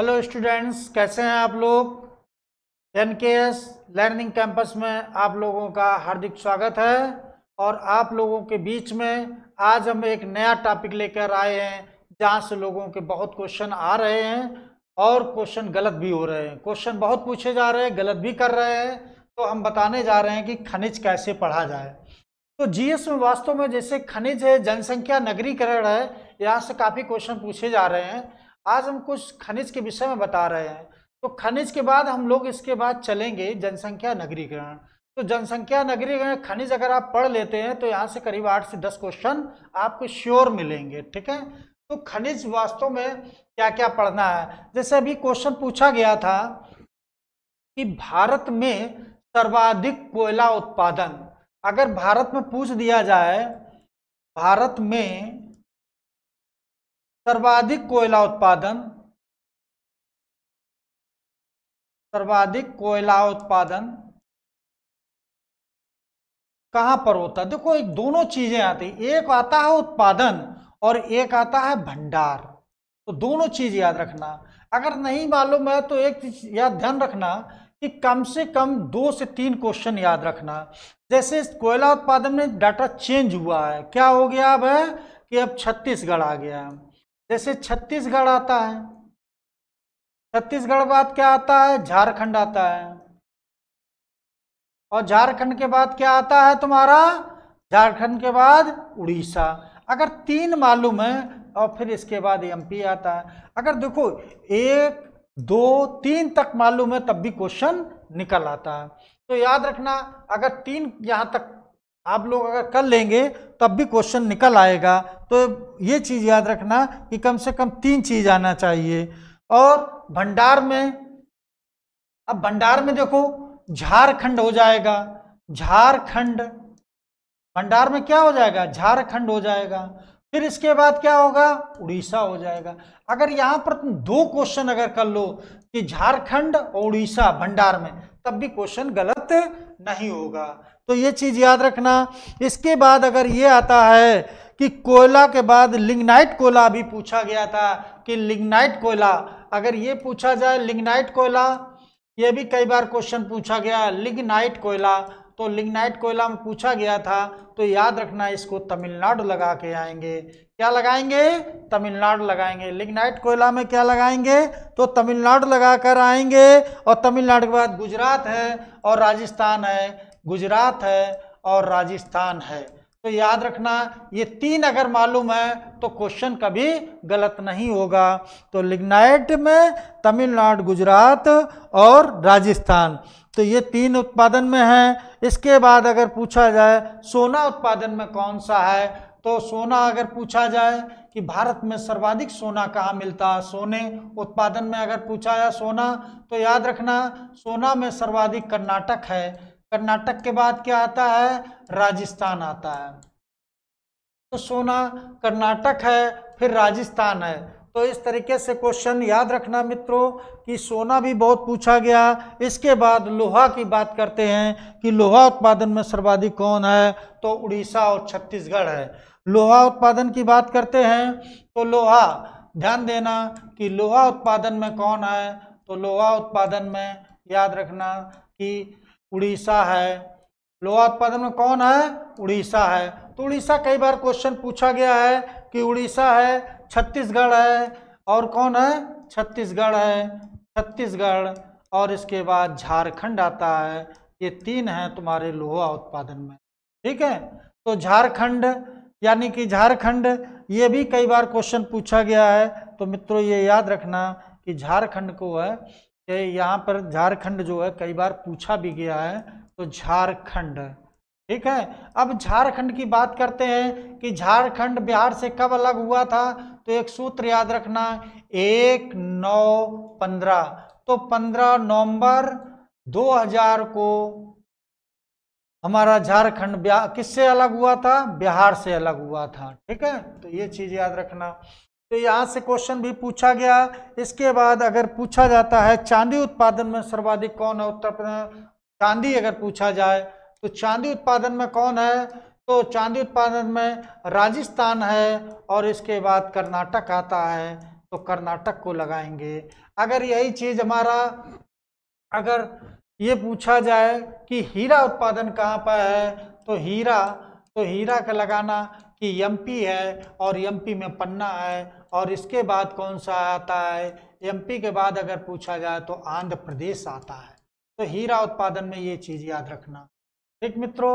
hello students कैसे हैं आप लोग एन के एस लर्निंग कैंपस में आप लोगों का हार्दिक स्वागत है और आप लोगों के बीच में आज हम एक नया टॉपिक लेकर आए हैं जहां से लोगों के बहुत क्वेश्चन आ रहे हैं और क्वेश्चन गलत भी हो रहे हैं क्वेश्चन बहुत पूछे जा रहे हैं गलत भी कर रहे हैं तो हम बताने जा रहे हैं कि खनिज कैसे पढ़ा जाए तो जी में वास्तव में जैसे खनिज है जनसंख्या नगरीकरण है यहाँ से काफ़ी क्वेश्चन पूछे जा रहे हैं आज हम कुछ खनिज के विषय में बता रहे हैं तो खनिज के बाद हम लोग इसके बाद चलेंगे जनसंख्या नगरीकरण तो जनसंख्या नगरीकरण खनिज अगर आप पढ़ लेते हैं तो यहाँ से करीब आठ से दस क्वेश्चन आपको श्योर मिलेंगे ठीक है तो खनिज वास्तव में क्या क्या पढ़ना है जैसे अभी क्वेश्चन पूछा गया था कि भारत में सर्वाधिक कोयला उत्पादन अगर भारत में पूछ दिया जाए भारत में सर्वाधिक कोयला उत्पादन सर्वाधिक कोयला उत्पादन कहां पर होता है देखो एक दोनों चीजें आती एक आता है उत्पादन और एक आता है भंडार तो दोनों चीज याद रखना अगर नहीं मालूम है तो एक चीज याद ध्यान रखना कि कम से कम दो से तीन क्वेश्चन याद रखना जैसे कोयला उत्पादन में डाटा चेंज हुआ है क्या हो गया अब है कि अब छत्तीसगढ़ आ गया है जैसे छत्तीसगढ़ आता है छत्तीसगढ़ बाद क्या आता है झारखंड आता है और झारखंड के बाद क्या आता है तुम्हारा झारखंड के बाद उड़ीसा अगर तीन मालूम है और फिर इसके बाद एमपी आता है अगर देखो एक दो तीन तक मालूम है तब भी क्वेश्चन निकल आता है तो याद रखना अगर तीन यहाँ तक आप लोग अगर कर लेंगे तब भी क्वेश्चन निकल आएगा तो ये चीज़ याद रखना कि कम से कम तीन चीज़ आना चाहिए और भंडार में अब भंडार में देखो झारखंड हो जाएगा झारखंड भंडार में क्या हो जाएगा झारखंड हो जाएगा फिर इसके बाद क्या होगा उड़ीसा हो जाएगा अगर यहाँ पर तुम दो क्वेश्चन अगर कर लो कि झारखंड और उड़ीसा भंडार में तब भी क्वेश्चन गलत नहीं होगा तो ये चीज़ याद रखना इसके बाद अगर ये आता है कि कोयला के बाद लिग्नाइट कोयला भी पूछा गया था कि लिग्नाइट कोयला अगर ये पूछा जाए लिग्नाइट कोयला ये भी कई बार क्वेश्चन पूछा गया लिग्नाइट कोयला तो लिग्नाइट कोयला में पूछा गया था तो याद रखना इसको तमिलनाडु लगा के आएंगे क्या लगाएंगे तमिलनाडु लगाएंगे लिग्नाइट कोयला में क्या लगाएंगे तो तमिलनाडु लगा कर आएंगे और तमिलनाडु के बाद गुजरात है और राजस्थान है गुजरात है और राजस्थान है तो याद रखना ये तीन अगर मालूम है तो क्वेश्चन कभी गलत नहीं होगा तो लिग्नाइट में तमिलनाडु गुजरात और राजस्थान तो ये तीन उत्पादन में है इसके बाद अगर पूछा जाए सोना उत्पादन में कौन सा है तो सोना अगर पूछा जाए कि भारत में सर्वाधिक सोना कहाँ मिलता है सोने उत्पादन में अगर पूछा जाए सोना तो याद रखना सोना में सर्वाधिक कर्नाटक है कर्नाटक के बाद क्या आता है राजस्थान आता है तो सोना कर्नाटक है फिर राजस्थान है तो इस तरीके से क्वेश्चन याद रखना मित्रों कि सोना भी बहुत पूछा गया इसके बाद लोहा की बात करते हैं कि लोहा उत्पादन में सर्वाधिक कौन है तो उड़ीसा और छत्तीसगढ़ है लोहा उत्पादन की बात करते हैं तो लोहा ध्यान देना कि लोहा उत्पादन में कौन है तो लोहा उत्पादन में याद रखना कि उड़ीसा है लोहा उत्पादन में कौन है उड़ीसा है तो उड़ीसा कई बार क्वेश्चन पूछा गया है कि उड़ीसा है छत्तीसगढ़ है और कौन है छत्तीसगढ़ है छत्तीसगढ़ और इसके बाद झारखंड आता है ये तीन हैं तुम्हारे लोहा उत्पादन में ठीक है तो झारखंड यानी कि झारखंड ये भी कई बार क्वेश्चन पूछा गया है तो मित्रों ये याद रखना कि झारखंड को है कि यहाँ पर झारखंड जो है कई बार पूछा भी गया है तो झारखंड ठीक है अब झारखंड की बात करते हैं कि झारखंड बिहार से कब अलग हुआ था तो एक सूत्र याद रखना एक नौ पंद्रह तो पंद्रह नवंबर 2000 को हमारा झारखंड किससे अलग हुआ था बिहार से अलग हुआ था ठीक है तो ये चीज याद रखना तो यहाँ से क्वेश्चन भी पूछा गया इसके बाद अगर पूछा जाता है चांदी उत्पादन में सर्वाधिक कौन है उत्तर प्रदेश चांदी अगर पूछा जाए तो चांदी उत्पादन में कौन है तो चांदी उत्पादन में राजस्थान है और इसके बाद कर्नाटक आता है तो कर्नाटक को लगाएंगे अगर यही चीज़ हमारा अगर ये पूछा जाए कि हीरा उत्पादन कहाँ पर है तो हीरा तो हीरा का लगाना कि एमपी है और एमपी में पन्ना है और इसके बाद कौन सा आता है एमपी के बाद अगर पूछा जाए तो आंध्र प्रदेश आता है तो हीरा उत्पादन में ये चीज़ याद रखना ठीक मित्रों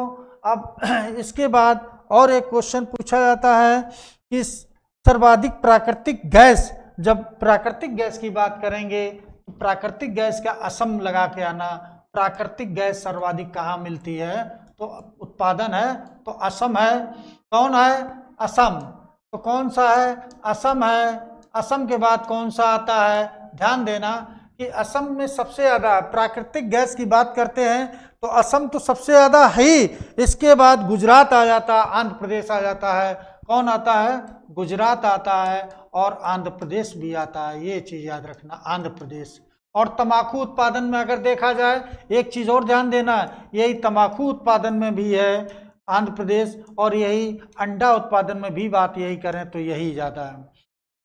अब इसके बाद और एक क्वेश्चन पूछा जाता है कि सर्वाधिक प्राकृतिक गैस जब प्राकृतिक गैस की बात करेंगे तो प्राकृतिक गैस का असम लगा के आना प्राकृतिक गैस सर्वाधिक कहाँ मिलती है तो उत्पादन है तो असम है कौन है असम तो कौन सा है असम है असम के बाद कौन सा आता है ध्यान देना कि असम में सबसे ज़्यादा प्राकृतिक गैस की बात करते हैं तो असम तो सबसे ज़्यादा है ही इसके बाद गुजरात आ जाता है आंध्र प्रदेश आ जाता है कौन आता है गुजरात आता है और आंध्र प्रदेश भी आता है ये चीज़ याद रखना आंध्र प्रदेश और तम्बाकू उत्पादन में अगर देखा जाए एक चीज़ और ध्यान देना यही तम्बाकू उत्पादन में भी है आंध्र प्रदेश और यही अंडा उत्पादन में भी बात यही करें तो यही ज़्यादा है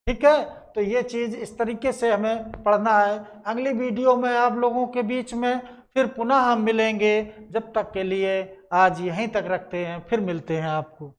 ठीक है तो ये चीज़ इस तरीके से हमें पढ़ना है अगली वीडियो में आप लोगों के बीच में फिर पुनः हम मिलेंगे जब तक के लिए आज यहीं तक रखते हैं फिर मिलते हैं आपको